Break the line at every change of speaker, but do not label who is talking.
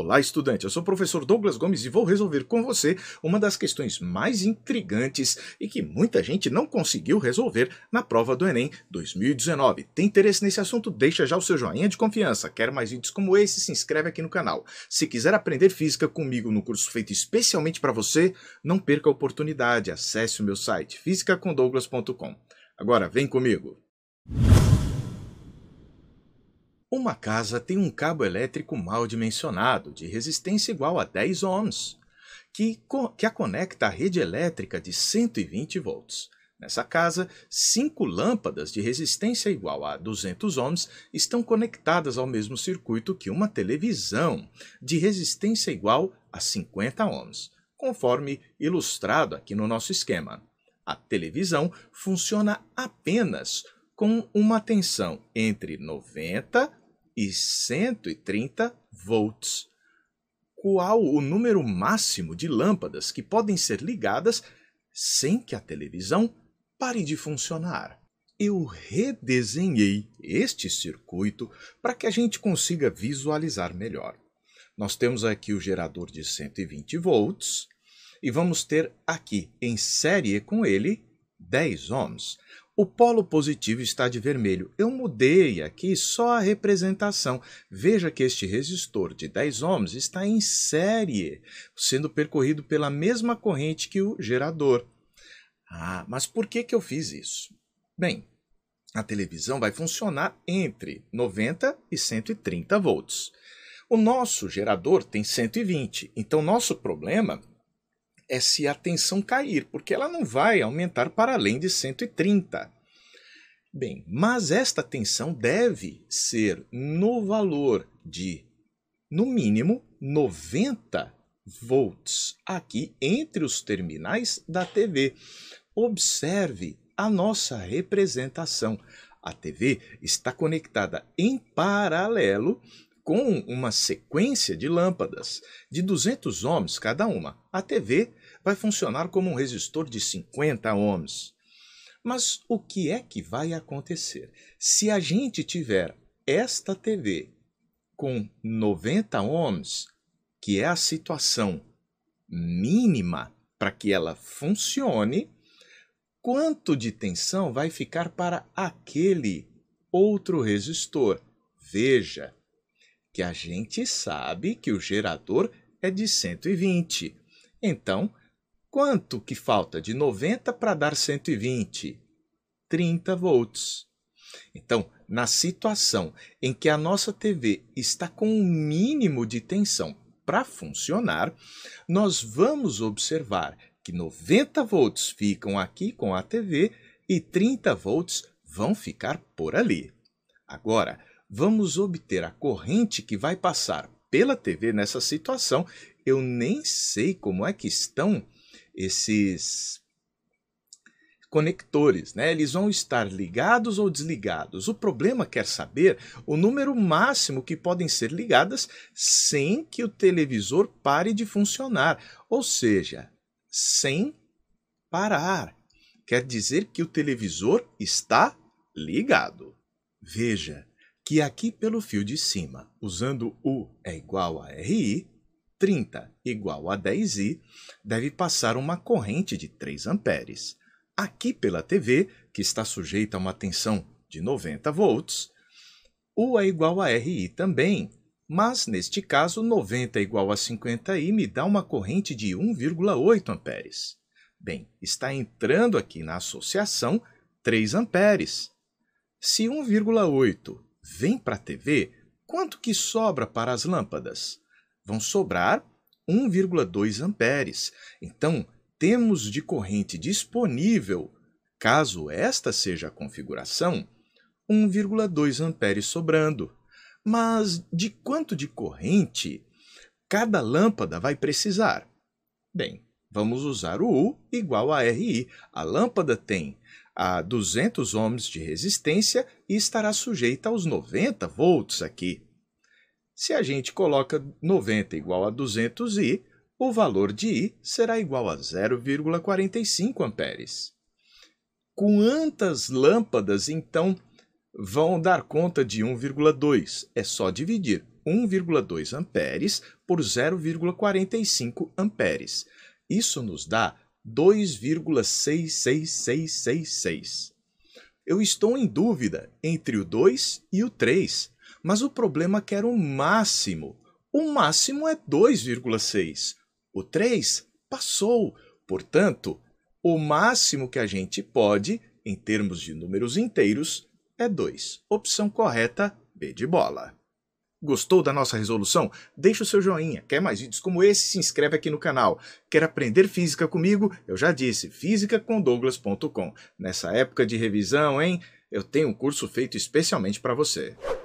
Olá, estudante. Eu sou o professor Douglas Gomes e vou resolver com você uma das questões mais intrigantes e que muita gente não conseguiu resolver na prova do Enem 2019. Tem interesse nesse assunto? Deixa já o seu joinha de confiança. Quer mais vídeos como esse? Se inscreve aqui no canal. Se quiser aprender física comigo no curso feito especialmente para você, não perca a oportunidade. Acesse o meu site fisicacondouglas.com. Agora, vem comigo. Uma casa tem um cabo elétrico mal dimensionado, de resistência igual a 10 ohms, que, que a conecta à rede elétrica de 120 volts. Nessa casa, cinco lâmpadas de resistência igual a 200 ohms estão conectadas ao mesmo circuito que uma televisão de resistência igual a 50 ohms, conforme ilustrado aqui no nosso esquema. A televisão funciona apenas com uma tensão entre 90 e 130 volts. Qual o número máximo de lâmpadas que podem ser ligadas sem que a televisão pare de funcionar? Eu redesenhei este circuito para que a gente consiga visualizar melhor. Nós temos aqui o gerador de 120 volts e vamos ter aqui em série com ele 10 ohms. O polo positivo está de vermelho. Eu mudei aqui só a representação. Veja que este resistor de 10 ohms está em série, sendo percorrido pela mesma corrente que o gerador. Ah, mas por que, que eu fiz isso? Bem, a televisão vai funcionar entre 90 e 130 volts. O nosso gerador tem 120, então nosso problema é se a tensão cair, porque ela não vai aumentar para além de 130. Bem, mas esta tensão deve ser no valor de, no mínimo, 90 volts aqui entre os terminais da TV. Observe a nossa representação. A TV está conectada em paralelo com uma sequência de lâmpadas de 200 ohms cada uma. A TV vai funcionar como um resistor de 50 ohms. Mas o que é que vai acontecer? Se a gente tiver esta TV com 90 ohms, que é a situação mínima para que ela funcione, quanto de tensão vai ficar para aquele outro resistor? Veja, que a gente sabe que o gerador é de 120. Então, quanto que falta de 90 para dar 120? 30 volts. Então, na situação em que a nossa TV está com o um mínimo de tensão para funcionar, nós vamos observar que 90 volts ficam aqui com a TV e 30 volts vão ficar por ali. Agora, vamos obter a corrente que vai passar pela TV nessa situação. Eu nem sei como é que estão esses conectores, né? Eles vão estar ligados ou desligados. O problema quer saber o número máximo que podem ser ligadas sem que o televisor pare de funcionar, ou seja, sem parar. Quer dizer que o televisor está ligado. Veja, que aqui pelo fio de cima, usando U é igual a RI, 30 igual a 10I, deve passar uma corrente de 3 amperes. Aqui pela TV, que está sujeita a uma tensão de 90 volts, U é igual a RI também, mas neste caso 90 igual a 50I me dá uma corrente de 1,8 amperes. Bem, está entrando aqui na associação 3 amperes. Se 1,8 vem para a TV, quanto que sobra para as lâmpadas? Vão sobrar 1,2 amperes. Então, temos de corrente disponível, caso esta seja a configuração, 1,2 amperes sobrando. Mas de quanto de corrente cada lâmpada vai precisar? Bem, vamos usar o U igual a RI. A lâmpada tem a 200 ohms de resistência e estará sujeita aos 90 volts aqui. Se a gente coloca 90 igual a 200i, o valor de I será igual a 0,45 amperes. Quantas lâmpadas, então, vão dar conta de 1,2? É só dividir 1,2 amperes por 0,45 amperes. Isso nos dá 2,66666. Eu estou em dúvida entre o 2 e o 3, mas o problema é quer o máximo. O máximo é 2,6. O 3 passou. Portanto, o máximo que a gente pode, em termos de números inteiros, é 2. Opção correta, B de bola. Gostou da nossa resolução? Deixe o seu joinha. Quer mais vídeos como esse? Se inscreve aqui no canal. Quer aprender física comigo? Eu já disse, físicacondouglas.com. Nessa época de revisão, hein? Eu tenho um curso feito especialmente para você.